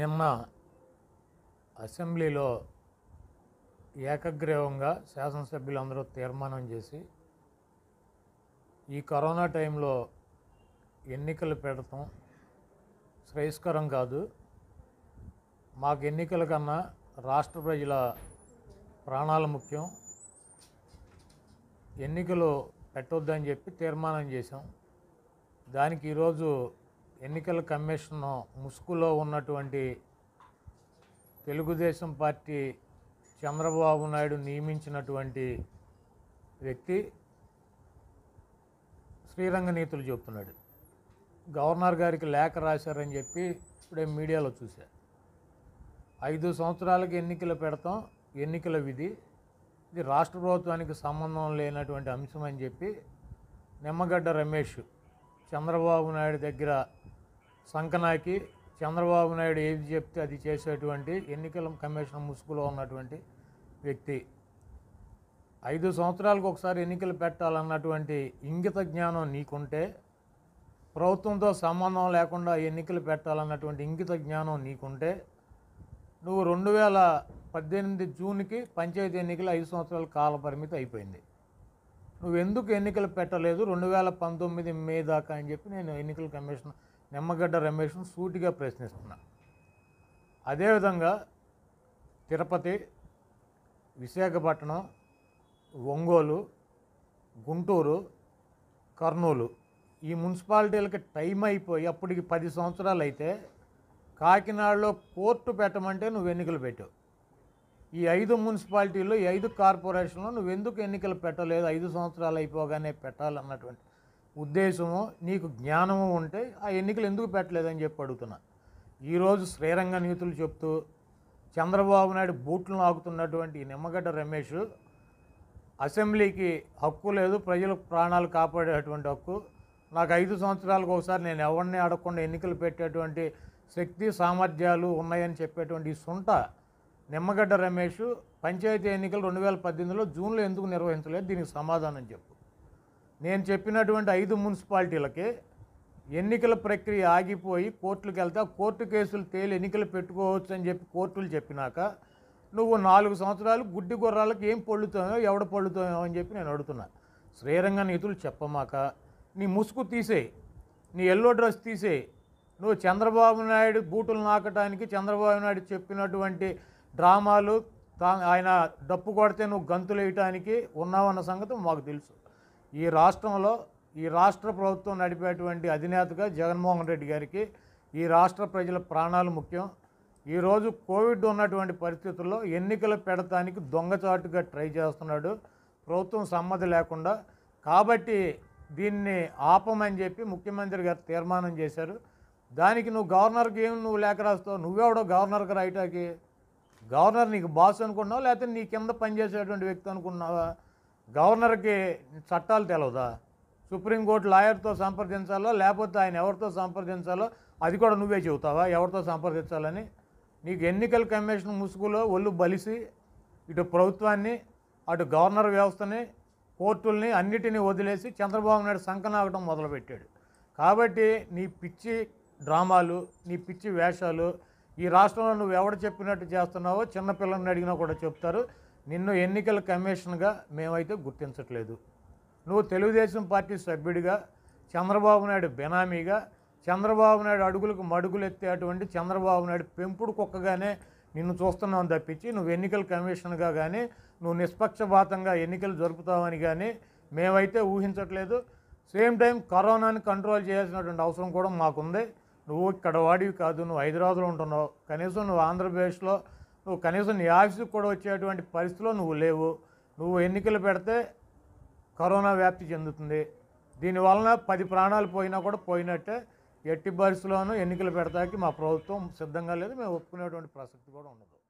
నిన్న అసెంబ్లీలో ఏకగ్రీవంగా శాసనసభ్యులందరూ తీర్మానం చేసి ఈ కరోనా టైంలో ఎన్నికలు పెడతాం శ్రేయస్కరం కాదు మాకు ఎన్నికల కన్నా రాష్ట్ర ప్రజల ప్రాణాలు ముఖ్యం ఎన్నికలు పెట్టొద్దని చెప్పి తీర్మానం చేశాం దానికి ఈరోజు ఎన్నికల కమిషన్ ముసుగులో ఉన్నటువంటి తెలుగుదేశం పార్టీ చంద్రబాబు నాయుడు నియమించినటువంటి వ్యక్తి శ్రీరంగనీతులు చెప్తున్నాడు గవర్నర్ గారికి లేఖ రాశారని చెప్పి ఇప్పుడే మీడియాలో చూశా ఐదు సంవత్సరాలకు ఎన్నికలు పెడతాం ఎన్నికల విధి ఇది రాష్ట్ర ప్రభుత్వానికి సంబంధం లేనటువంటి అంశం అని చెప్పి నిమ్మగడ్డ రమేష్ చంద్రబాబు నాయుడు దగ్గర సంకనాకి చంద్రబాబు నాయుడు ఏది చెప్తే అది చేసేటువంటి ఎన్నికల కమిషన్ ముసుగులో ఉన్నటువంటి వ్యక్తి ఐదు సంవత్సరాలకు ఒకసారి ఎన్నికలు పెట్టాలన్నటువంటి ఇంగిత జ్ఞానం నీకుంటే ప్రభుత్వంతో సంబంధం లేకుండా ఎన్నికలు పెట్టాలన్నటువంటి ఇంగిత జ్ఞానం నీకుంటే నువ్వు రెండు వేల పద్దెనిమిది జూన్కి పంచాయతీ ఎన్నికలు ఐదు సంవత్సరాల కాల పరిమితి అయిపోయింది నువ్వు ఎందుకు ఎన్నికలు పెట్టలేదు రెండు వేల పంతొమ్మిది మే దాకా అని చెప్పి నేను ఎన్నికల కమిషన్ నిమ్మగడ్డ రమేష్ను సూటిగా ప్రశ్నిస్తున్నా అదేవిధంగా తిరుపతి విశాఖపట్నం ఒంగోలు గుంటూరు కర్నూలు ఈ మున్సిపాలిటీలకి టైం అయిపోయి అప్పటికి పది సంవత్సరాలు అయితే కాకినాడలో కోర్టు పెట్టమంటే నువ్వు ఎన్నికలు పెట్టావు ఈ ఐదు మున్సిపాలిటీలు ఈ ఐదు కార్పొరేషన్లో నువ్వు ఎందుకు ఎన్నికలు పెట్టలేదు ఐదు సంవత్సరాలు అయిపోగానే పెట్టాలన్నటువంటి ఉద్దేశమో నీకు జ్ఞానము ఉంటే ఆ ఎన్నికలు ఎందుకు పెట్టలేదని చెప్పి అడుగుతున్నా ఈరోజు శ్రీరంగ నీతులు చెప్తూ చంద్రబాబు నాయుడు బూట్లు నాకుతున్నటువంటి నిమ్మగడ్డ రమేష్ అసెంబ్లీకి హక్కు లేదు ప్రజల ప్రాణాలు కాపాడేటువంటి హక్కు నాకు ఐదు సంవత్సరాలకు ఒకసారి నేను ఎవరిని అడగకుండా ఎన్నికలు పెట్టేటువంటి శక్తి సామర్థ్యాలు ఉన్నాయని చెప్పేటువంటి ఈ సుంట నిమ్మగడ్డ రమేష్ పంచాయతీ ఎన్నికలు రెండు వేల పద్దెనిమిదిలో జూన్లో ఎందుకు నిర్వహించలేదు దీనికి సమాధానం చెప్పు నేను చెప్పినటువంటి ఐదు మున్సిపాలిటీలకి ఎన్నికల ప్రక్రియ ఆగిపోయి కోర్టులకు వెళ్తా కోర్టు కేసులు తేలి ఎన్నికలు పెట్టుకోవచ్చు అని చెప్పి కోర్టులు చెప్పినాక నువ్వు నాలుగు సంవత్సరాలు గుడ్డి గుర్రాలకు ఏం పళ్ళుతావో ఎవడ పళ్ళుతావో అని చెప్పి నేను అడుగుతున్నా శ్రీరంగ నీతులు చెప్పమాక నీ ముసుగు తీసేయి నీ ఎల్లో డ్రెస్ తీసేయి నువ్వు చంద్రబాబు నాయుడు బూటులు నాకటానికి చంద్రబాబు నాయుడు చెప్పినటువంటి డ్రామాలు ఆయన డప్పు కొడితే నువ్వు గంతులు వేయటానికి ఉన్నావన్న సంగతి మాకు తెలుసు ఈ రాష్ట్రంలో ఈ రాష్ట్ర ప్రభుత్వం నడిపేటువంటి అధినేతగా జగన్మోహన్ రెడ్డి గారికి ఈ రాష్ట్ర ప్రజల ప్రాణాలు ముఖ్యం ఈరోజు కోవిడ్ ఉన్నటువంటి పరిస్థితుల్లో ఎన్నికల పెడతానికి దొంగచాటుగా ట్రై చేస్తున్నాడు ప్రభుత్వం సమ్మతి లేకుండా కాబట్టి దీన్ని ఆపమని చెప్పి ముఖ్యమంత్రి గారు తీర్మానం చేశారు దానికి నువ్వు గవర్నర్కి ఏం నువ్వు లేఖ రాస్తావు నువ్వెవడో గవర్నర్కి రైటాకి గవర్నర్ నీకు బాస్ అనుకున్నావు లేకపోతే నీ కింద పనిచేసేటువంటి వ్యక్తి అనుకున్నావా గవర్నర్కి చట్టాలు తెలవదా సుప్రీంకోర్టు లాయర్తో సంప్రదించాలో లేకపోతే ఆయన ఎవరితో సంప్రదించాలో అది కూడా నువ్వే చెబుతావా ఎవరితో సంప్రదించాలని నీకు ఎన్నికల కమిషన్ ముసుగులో ఒళ్ళు బలిసి ఇటు ప్రభుత్వాన్ని అటు గవర్నర్ వ్యవస్థని కోర్టుల్ని అన్నిటినీ వదిలేసి చంద్రబాబు నాయుడు సంకనాగటం మొదలుపెట్టాడు కాబట్టి నీ పిచ్చి డ్రామాలు నీ పిచ్చి వేషాలు ఈ రాష్ట్రంలో నువ్వు ఎవడ చెప్పినట్టు చేస్తున్నావో చిన్నపిల్లల్ని అడిగినా కూడా చెప్తారు నిన్ను ఎన్నికల కమిషన్గా మేమైతే గుర్తించట్లేదు నువ్వు తెలుగుదేశం పార్టీ సభ్యుడిగా చంద్రబాబు నాయుడు బెనామీగా చంద్రబాబు నాయుడు అడుగులకు అటువంటి చంద్రబాబు నాయుడు పెంపుడు కుక్కగానే నిన్ను చూస్తున్నావు తప్పించి నువ్వు ఎన్నికల కమిషన్గా కానీ నువ్వు నిష్పక్షపాతంగా ఎన్నికలు జరుపుతావని కానీ మేమైతే ఊహించట్లేదు సేమ్ టైం కరోనాని కంట్రోల్ చేయాల్సినటువంటి అవసరం కూడా మాకుంది నువ్వు ఇక్కడ వాడివి కాదు నువ్వు హైదరాబాద్లో ఉంటున్నావు కనీసం నువ్వు ఆంధ్రప్రదేశ్లో నువ్వు కనీసం నీ ఆఫీసుకు కూడా వచ్చేటువంటి పరిస్థితిలో నువ్వు లేవు నువ్వు ఎన్నికలు పెడితే కరోనా వ్యాప్తి చెందుతుంది దీనివలన పది ప్రాణాలు పోయినా కూడా పోయినట్టే ఎట్టి పరిస్థితుల్లోనూ ఎన్నికలు పెడతాకి మా ప్రభుత్వం సిద్ధంగా లేదు మేము ఒప్పుకునేటువంటి ప్రసక్తి కూడా ఉండదు